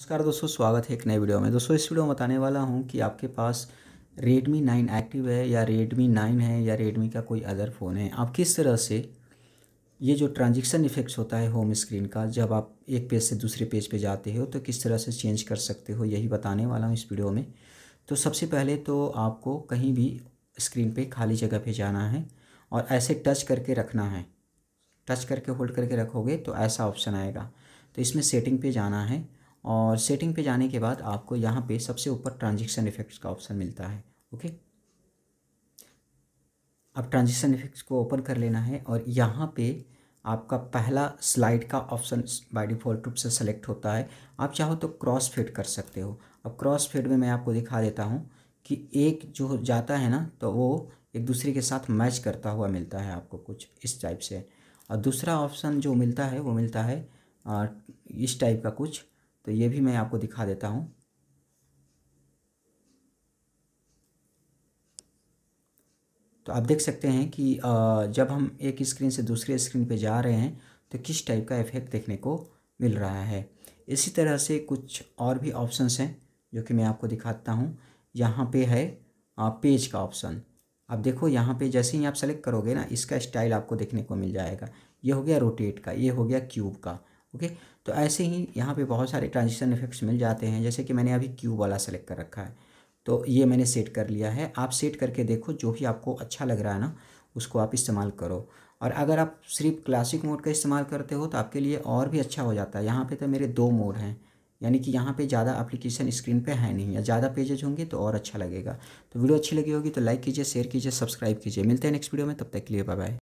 नमस्कार दोस्तों स्वागत है एक नए वीडियो में दोस्तों इस वीडियो में बताने वाला हूँ कि आपके पास Redmi 9 एक्टिव है या Redmi 9 है या Redmi का कोई अदर फ़ोन है आप किस तरह से ये जो ट्रांजेक्शन इफेक्ट्स होता है होम स्क्रीन का जब आप एक पेज से दूसरे पेज पे जाते हो तो किस तरह से चेंज कर सकते हो यही बताने वाला हूँ इस वीडियो में तो सबसे पहले तो आपको कहीं भी स्क्रीन पर खाली जगह पर जाना है और ऐसे टच करके रखना है टच करके होल्ड करके रखोगे तो ऐसा ऑप्शन आएगा तो इसमें सेटिंग पे जाना है और सेटिंग पे जाने के बाद आपको यहाँ पे सबसे ऊपर ट्रांजेक्शन इफेक्ट्स का ऑप्शन मिलता है ओके अब ट्रांजेक्शन इफेक्ट्स को ओपन कर लेना है और यहाँ पे आपका पहला स्लाइड का ऑप्शन बाय डिफ़ॉल्ट रूप से सेलेक्ट होता है आप चाहो तो क्रॉस फेड कर सकते हो अब क्रॉस फेड में मैं आपको दिखा देता हूँ कि एक जो जाता है ना तो वो एक दूसरे के साथ मैच करता हुआ मिलता है आपको कुछ इस टाइप से और दूसरा ऑप्शन जो मिलता है वो मिलता है इस टाइप का कुछ तो ये भी मैं आपको दिखा देता हूँ तो आप देख सकते हैं कि जब हम एक स्क्रीन से दूसरे स्क्रीन पे जा रहे हैं तो किस टाइप का इफ़ेक्ट देखने को मिल रहा है इसी तरह से कुछ और भी ऑप्शंस हैं जो कि मैं आपको दिखाता हूँ यहाँ पे है पेज का ऑप्शन आप देखो यहाँ पे जैसे ही आप सेलेक्ट करोगे ना इसका स्टाइल आपको देखने को मिल जाएगा ये हो गया रोटेट का ये हो गया क्यूब का ओके तो ऐसे ही यहाँ पे बहुत सारे ट्रांजिशन इफेक्ट्स मिल जाते हैं जैसे कि मैंने अभी क्यू वाला सेलेक्ट कर रखा है तो ये मैंने सेट कर लिया है आप सेट करके देखो जो भी आपको अच्छा लग रहा है ना उसको आप इस्तेमाल करो और अगर आप सिर्फ क्लासिक मोड का इस्तेमाल करते हो तो आपके लिए और भी अच्छा हो जाता है यहाँ पे तो मेरे दो मोड हैं यानी कि यहाँ पे ज़्यादा एप्लीकेशन स्क्रीन पे है नहीं या ज़्यादा पेजेज होंगे तो और अच्छा लगेगा तो वीडियो अच्छी लगी होगी तो लाइक कीजिए शेयर कीजिए सब्सक्राइब कीजिए मिलते हैं नेक्स्ट वीडियो में तब तक के लिए बाय बाय